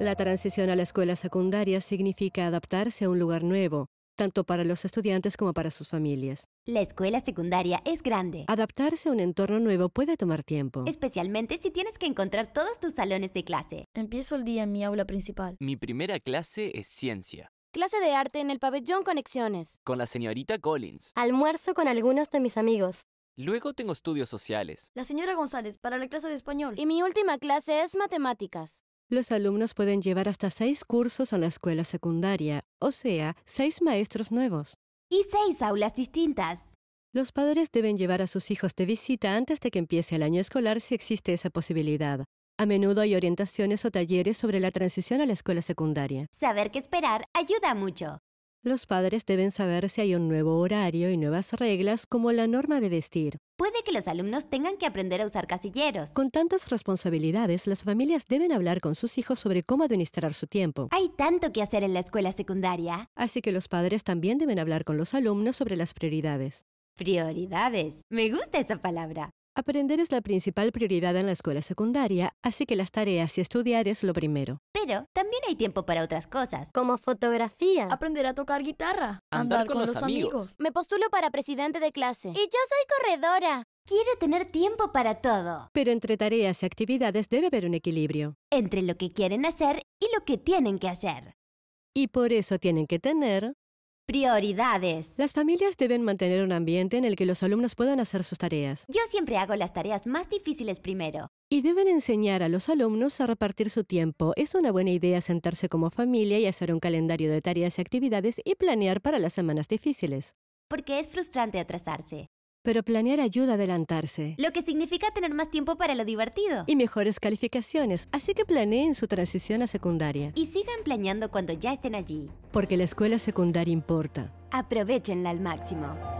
La transición a la escuela secundaria significa adaptarse a un lugar nuevo, tanto para los estudiantes como para sus familias. La escuela secundaria es grande. Adaptarse a un entorno nuevo puede tomar tiempo. Especialmente si tienes que encontrar todos tus salones de clase. Empiezo el día en mi aula principal. Mi primera clase es ciencia. Clase de arte en el pabellón Conexiones. Con la señorita Collins. Almuerzo con algunos de mis amigos. Luego tengo estudios sociales. La señora González, para la clase de español. Y mi última clase es matemáticas. Los alumnos pueden llevar hasta seis cursos a la escuela secundaria, o sea, seis maestros nuevos. Y seis aulas distintas. Los padres deben llevar a sus hijos de visita antes de que empiece el año escolar si existe esa posibilidad. A menudo hay orientaciones o talleres sobre la transición a la escuela secundaria. Saber qué esperar ayuda mucho. Los padres deben saber si hay un nuevo horario y nuevas reglas como la norma de vestir. Puede que los alumnos tengan que aprender a usar casilleros. Con tantas responsabilidades, las familias deben hablar con sus hijos sobre cómo administrar su tiempo. Hay tanto que hacer en la escuela secundaria. Así que los padres también deben hablar con los alumnos sobre las prioridades. Prioridades. Me gusta esa palabra. Aprender es la principal prioridad en la escuela secundaria, así que las tareas y estudiar es lo primero. Pero también hay tiempo para otras cosas. Como fotografía. Aprender a tocar guitarra. Andar, con, los, amigos. Me postulo para presidente de clase. Y yo soy corredora. Quiero tener tiempo para todo. Pero entre tareas y actividades debe haber un equilibrio. Entre lo que quieren hacer y lo que tienen que hacer. Y por eso tienen que tener Prioridades. Las familias deben mantener un ambiente en el que los alumnos puedan hacer sus tareas. Yo siempre hago las tareas más difíciles primero. Y deben enseñar a los alumnos a repartir su tiempo. Es una buena idea sentarse como familia y hacer un calendario de tareas y actividades y planear para las semanas difíciles. Porque es frustrante atrasarse. Pero planear ayuda a adelantarse. Lo que significa tener más tiempo para lo divertido. Y mejores calificaciones, así que planeen su transición a secundaria. Y sigan planeando cuando ya estén allí. Porque la escuela secundaria importa. Aprovechenla al máximo.